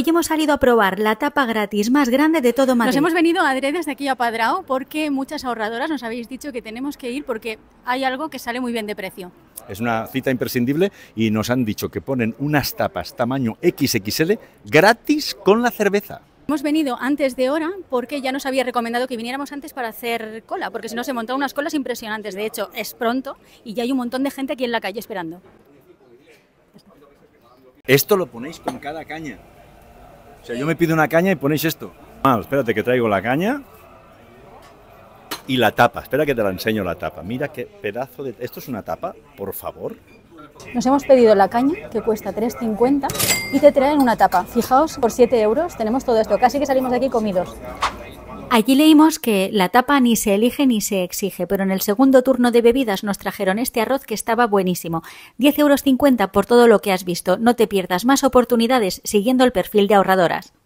Hoy hemos salido a probar la tapa gratis más grande de todo Madrid. Nos hemos venido a Dredes, de aquí a Padrao porque muchas ahorradoras nos habéis dicho que tenemos que ir porque hay algo que sale muy bien de precio. Es una cita imprescindible y nos han dicho que ponen unas tapas tamaño XXL gratis con la cerveza. Hemos venido antes de hora porque ya nos había recomendado que viniéramos antes para hacer cola, porque si no se montan unas colas impresionantes. De hecho, es pronto y ya hay un montón de gente aquí en la calle esperando. Esto lo ponéis con cada caña yo me pido una caña y ponéis esto. Ah, espérate que traigo la caña y la tapa. Espera que te la enseño la tapa. Mira qué pedazo de... ¿Esto es una tapa? Por favor. Nos hemos pedido la caña, que cuesta 3,50, y te traen una tapa. Fijaos, por 7 euros tenemos todo esto. Casi que salimos de aquí comidos. Allí leímos que la tapa ni se elige ni se exige, pero en el segundo turno de bebidas nos trajeron este arroz que estaba buenísimo. 10,50 euros por todo lo que has visto. No te pierdas más oportunidades siguiendo el perfil de ahorradoras.